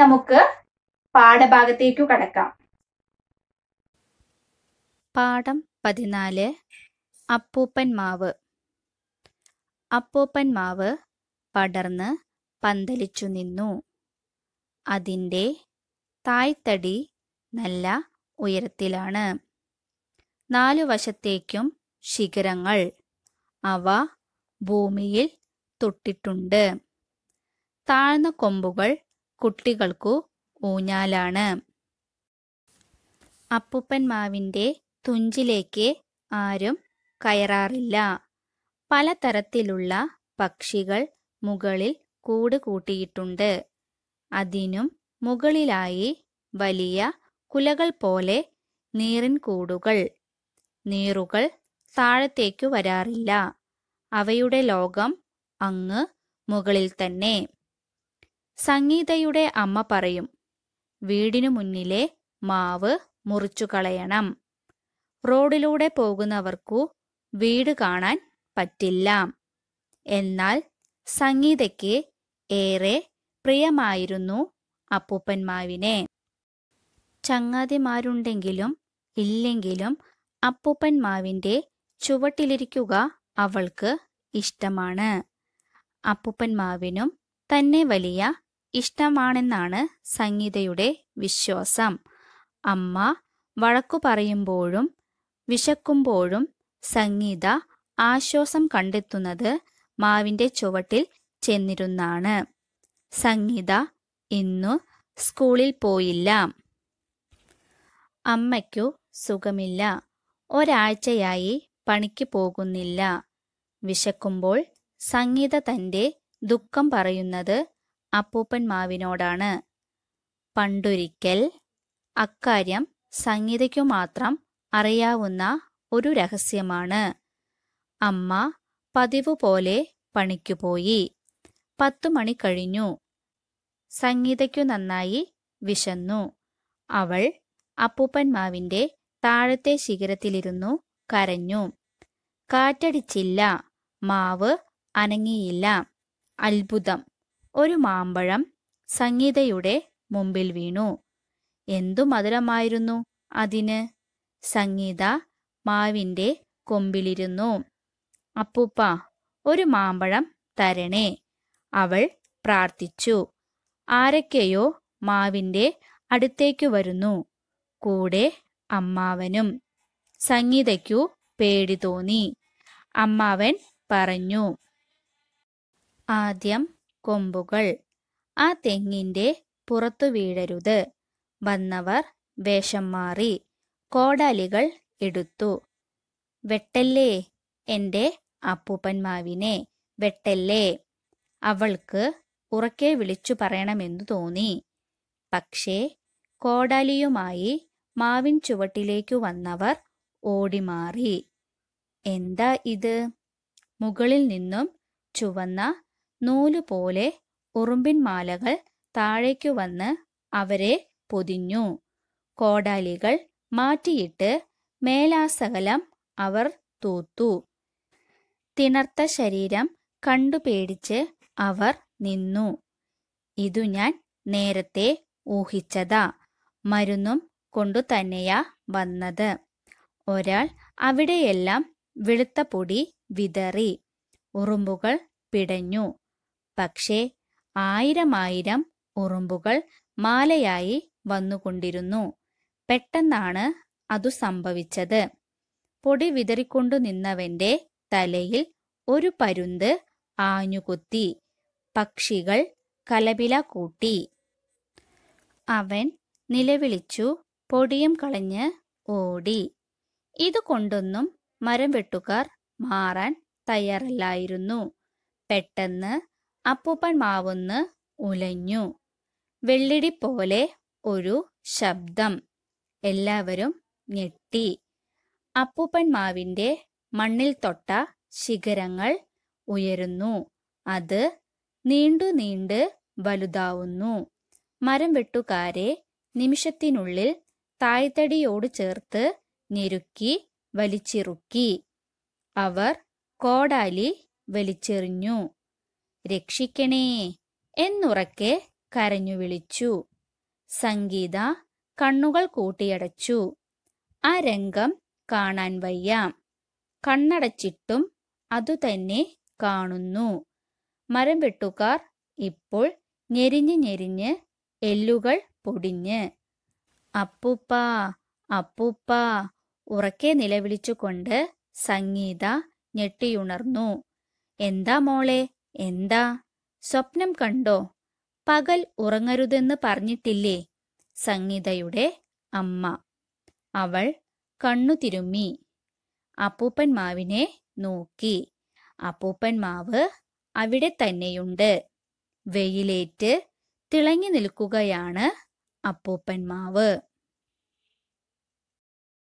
നമുക്ക് പാഠഭാഗത്തേക്കു കടക്കാം പാഠം പതിനാല് അപ്പൂപ്പൻ മാവ് അപ്പൂപ്പൻ മാവ് പടർന്ന് പന്തലിച്ചു നിന്നു അതിൻ്റെ തായ്തടി നല്ല ഉയരത്തിലാണ് നാലു വശത്തേക്കും ശിഖരങ്ങൾ അവ ഭൂമിയിൽ തൊട്ടിട്ടുണ്ട് താഴ്ന്ന കൊമ്പുകൾ കുട്ടികൾക്കു ഊഞ്ഞാലാണ് അപ്പുപ്പൻ തുഞ്ചിലേക്ക് ആരും കയറാറില്ല പലതരത്തിലുള്ള പക്ഷികൾ മുകളിൽ കൂട് കൂട്ടിയിട്ടുണ്ട് അതിനും മുകളിലായി വലിയ കുലകൾ പോലെ നീറിൻ കൂടുകൾ നീറുകൾ താഴത്തേക്കു വരാറില്ല അവയുടെ ലോകം അങ്ങ് മുകളിൽ തന്നെ സംഗീതയുടെ അമ്മ പറയും വീടിനു മുന്നിലെ മാവ് മുറിച്ചു കളയണം റോഡിലൂടെ പോകുന്നവർക്കു വീട് കാണാൻ പറ്റില്ല എന്നാൽ സംഗീതയ്ക്ക് ഏറെ പ്രിയമായിരുന്നു അപ്പൂപ്പന്മാവിനെ ചങ്ങാതിമാരുണ്ടെങ്കിലും ഇല്ലെങ്കിലും അപ്പൂപ്പൻമാവിൻ്റെ ചുവട്ടിലിരിക്കുക അവൾക്ക് ഇഷ്ടമാണ് അപ്പൂപ്പന്മാവിനും തന്നെ വലിയ ഇഷ്ടമാണെന്നാണ് സംഗീതയുടെ വിശ്വാസം അമ്മ വഴക്കു പറയുമ്പോഴും വിശക്കുമ്പോഴും സംഗീത ആശ്വാസം കണ്ടെത്തുന്നത് മാവിന്റെ ചുവട്ടിൽ ചെന്നിരുന്നാണ് സംഗീത ഇന്നു സ്കൂളിൽ പോയില്ല അമ്മയ്ക്കു സുഖമില്ല ഒരാഴ്ചയായി പണിക്ക് പോകുന്നില്ല വിശക്കുമ്പോൾ സംഗീത തൻ്റെ ദുഃഖം പറയുന്നത് അപ്പൂപ്പൻ മാവിനോടാണ് പണ്ടൊരിക്കൽ അക്കാര്യം സംഗീതയ്ക്കു മാത്രം അറിയാവുന്ന ഒരു രഹസ്യമാണ് അമ്മ പതിവ് പോലെ പണിക്കു പോയി പത്തു മണി കഴിഞ്ഞു സംഗീതയ്ക്കു നന്നായി വിശന്നു അവൾ അപ്പൂപ്പൻ മാവിന്റെ താഴത്തെ ശിഖരത്തിലിരുന്നു കരഞ്ഞു കാറ്റടിച്ചില്ല മാവ് അനങ്ങിയില്ല അത്ഭുതം ഒരു മാമ്പഴം സംഗീതയുടെ മുമ്പിൽ വീണു എന്തു മധുരമായിരുന്നു അതിന് സംഗീത മാവിൻ്റെ കൊമ്പിലിരുന്നു അപ്പൂപ്പ ഒരു മാമ്പഴം തരണേ അവൾ പ്രാർത്ഥിച്ചു ആരൊക്കെയോ മാവിൻ്റെ അടുത്തേക്കു വരുന്നു കൂടെ അമ്മാവനും സംഗീതയ്ക്കു പേടി തോന്നി അമ്മാവൻ പറഞ്ഞു ആദ്യം കൊമ്പുകൾ ആ തെങ്ങിൻ്റെ പുറത്തു വീഴരുത് വന്നവർ വേഷം മാറി കോടാലികൾ എടുത്തു വെട്ടല്ലേ എൻ്റെ അപ്പൂപ്പന്മാവിനെ വെട്ടല്ലേ അവൾക്ക് ഉറക്കെ വിളിച്ചു പറയണമെന്നു തോന്നി പക്ഷേ കോടാലിയുമായി മാവിൻ ചുവട്ടിലേക്കു വന്നവർ ഓടിമാറി എന്താ ഇത് മുകളിൽ നിന്നും ചുവന്ന നൂലുപോലെ ഉറുമ്പിൻ മാലകൾ താഴേക്കു വന്ന് അവരെ പൊതിഞ്ഞു കോടാലികൾ മാറ്റിയിട്ട് മേലാസകലം അവർ തൂത്തു തിണർത്ത ശരീരം കണ്ടു പേടിച്ച് അവർ നിന്നു ഇതു ഞാൻ നേരത്തെ ഊഹിച്ചതാ മരുന്നും കൊണ്ടു തന്നെയാ വന്നത് ഒരാൾ അവിടെയെല്ലാം വെളുത്ത പൊടി വിതറി ഉറുമ്പുകൾ പിടഞ്ഞു പക്ഷേ ആയിരമായിരം ഉറുമ്പുകൾ മാലയായി വന്നുകൊണ്ടിരുന്നു പെട്ടെന്നാണ് അതു സംഭവിച്ചത് പൊടി വിതറിക്കൊണ്ടു നിന്നവന്റെ തലയിൽ ഒരു പരുന്ത് ആഞ്ഞുകുത്തി പക്ഷികൾ കലപില കൂട്ടി അവൻ നിലവിളിച്ചു പൊടിയും കളഞ്ഞ് ഓടി ഇതുകൊണ്ടൊന്നും മരം വെട്ടുകാർ മാറാൻ തയ്യാറല്ലായിരുന്നു പെട്ടെന്ന് അപ്പൂപ്പൻ മാവൊന്ന് ഉലഞ്ഞു വെള്ളിടി പോലെ ഒരു ശബ്ദം എല്ലാവരും ഞെട്ടി അപ്പൂപ്പൻ മാവിന്റെ മണ്ണിൽ തൊട്ട ശിഖരങ്ങൾ ഉയരുന്നു അത് നീണ്ടു നീണ്ട് വലുതാവുന്നു മരം വെട്ടുകാരെ നിമിഷത്തിനുള്ളിൽ തായ്തടിയോട് ചേർത്ത് ഞെരുക്കി വലിച്ചിറുക്കി അവർ കോടാലി വലിച്ചെറിഞ്ഞു രക്ഷിക്കണേ എന്നുറക്കെ കരഞ്ഞു വിളിച്ചു സംഗീത കണ്ണുകൾ കൂട്ടിയടച്ചു ആ രംഗം കാണാൻ വയ്യ കണ്ണടച്ചിട്ടും അതുതന്നെ കാണുന്നു മരം വെട്ടുകാർ ഇപ്പോൾ ഞെരിഞ്ഞ് ഞെരിഞ്ഞ് എല്ലുകൾ പൊടിഞ്ഞ് അപ്പൂപ്പ അപ്പൂപ്പ ഉറക്കെ നിലവിളിച്ചുകൊണ്ട് സംഗീത ഞെട്ടിയുണർന്നു എന്താ മോളെ എന്താ സ്വപ്നം കണ്ടോ പകൽ ഉറങ്ങരുതെന്ന് പറഞ്ഞിട്ടില്ലേ സംഗീതയുടെ അമ്മ അവൾ കണ്ണു തിരുമ്മി അപ്പൂപ്പൻ മാവിനെ നോക്കി അപ്പൂപ്പൻ മാവ് അവിടെ തന്നെയുണ്ട് വെയിലേറ്റ് തിളങ്ങി നിൽക്കുകയാണ് അപ്പൂപ്പൻ മാവ്